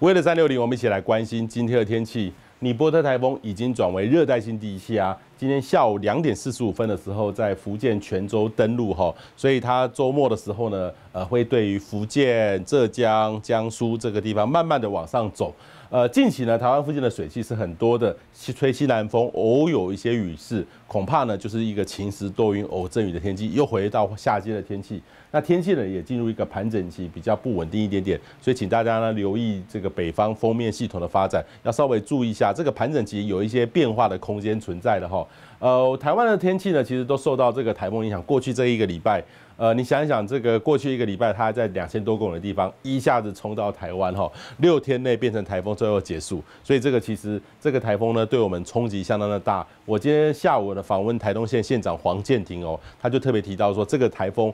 为了三六零，我们一起来关心今天的天气。尼波特台风已经转为热带性低气压，今天下午两点四十五分的时候在福建泉州登陆哈，所以它周末的时候呢，呃，会对于福建、浙江、江苏这个地方慢慢的往上走。呃，近期呢，台湾附近的水汽是很多的，西吹西南风，偶有一些雨势，恐怕呢就是一个晴时多云偶阵雨的天气，又回到夏季的天气。那天气呢也进入一个盘整期，比较不稳定一点点，所以请大家呢留意这个北方封面系统的发展，要稍微注意一下。这个盘整其实有一些变化的空间存在的哈，呃，台湾的天气呢，其实都受到这个台风影响。过去这一个礼拜，呃，你想一想这个过去一个礼拜，它在两千多公里的地方一下子冲到台湾哈，六天内变成台风最后结束，所以这个其实这个台风呢，对我们冲击相当的大。我今天下午的访问台东县县长黄建庭哦，他就特别提到说这个台风。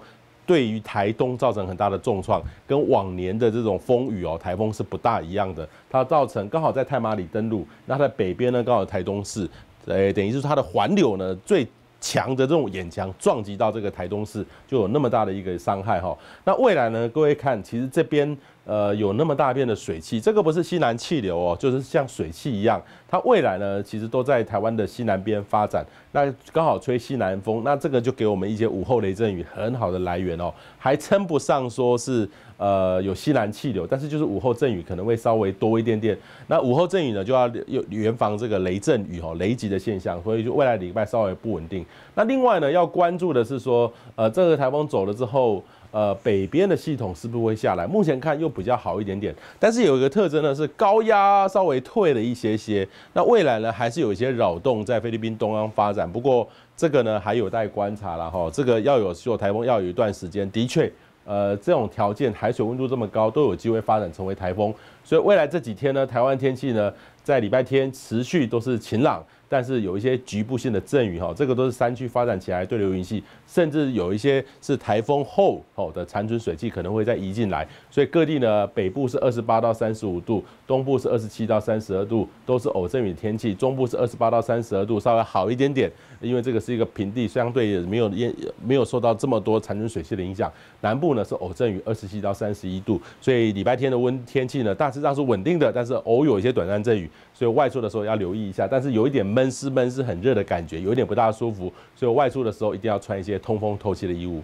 对于台东造成很大的重创，跟往年的这种风雨哦，台风是不大一样的。它造成刚好在太马里登陆，那在北边呢刚好台东市，诶，等于是它的环流呢最强的这种眼墙撞击到这个台东市，就有那么大的一个伤害哈。那未来呢，各位看，其实这边。呃，有那么大片的水汽，这个不是西南气流哦，就是像水汽一样，它未来呢，其实都在台湾的西南边发展。那刚好吹西南风，那这个就给我们一些午后雷阵雨很好的来源哦，还称不上说是呃有西南气流，但是就是午后阵雨可能会稍微多一点点。那午后阵雨呢，就要有严防这个雷阵雨哦，雷击的现象，所以就未来礼拜稍微不稳定。那另外呢，要关注的是说，呃，这个台风走了之后。呃，北边的系统是不是会下来？目前看又比较好一点点，但是有一个特征呢，是高压稍微退了一些些。那未来呢，还是有一些扰动在菲律宾东方发展，不过这个呢还有待观察了哈。这个要有做台风要有一段时间，的确，呃，这种条件海水温度这么高，都有机会发展成为台风。所以未来这几天呢，台湾天气呢。在礼拜天持续都是晴朗，但是有一些局部性的阵雨哈，这个都是山区发展起来对流云系，甚至有一些是台风后哦的残存水汽可能会再移进来，所以各地呢，北部是二十八到三十五度，东部是二十七到三十二度，都是偶阵雨天气，中部是二十八到三十二度，稍微好一点点，因为这个是一个平地，相对也没有淹，没有受到这么多残存水汽的影响，南部呢是偶阵雨，二十七到三十一度，所以礼拜天的温天气呢，大致上是稳定的，但是偶有一些短暂阵雨。所以外出的时候要留意一下，但是有一点闷湿闷湿很热的感觉，有一点不大舒服，所以外出的时候一定要穿一些通风透气的衣物。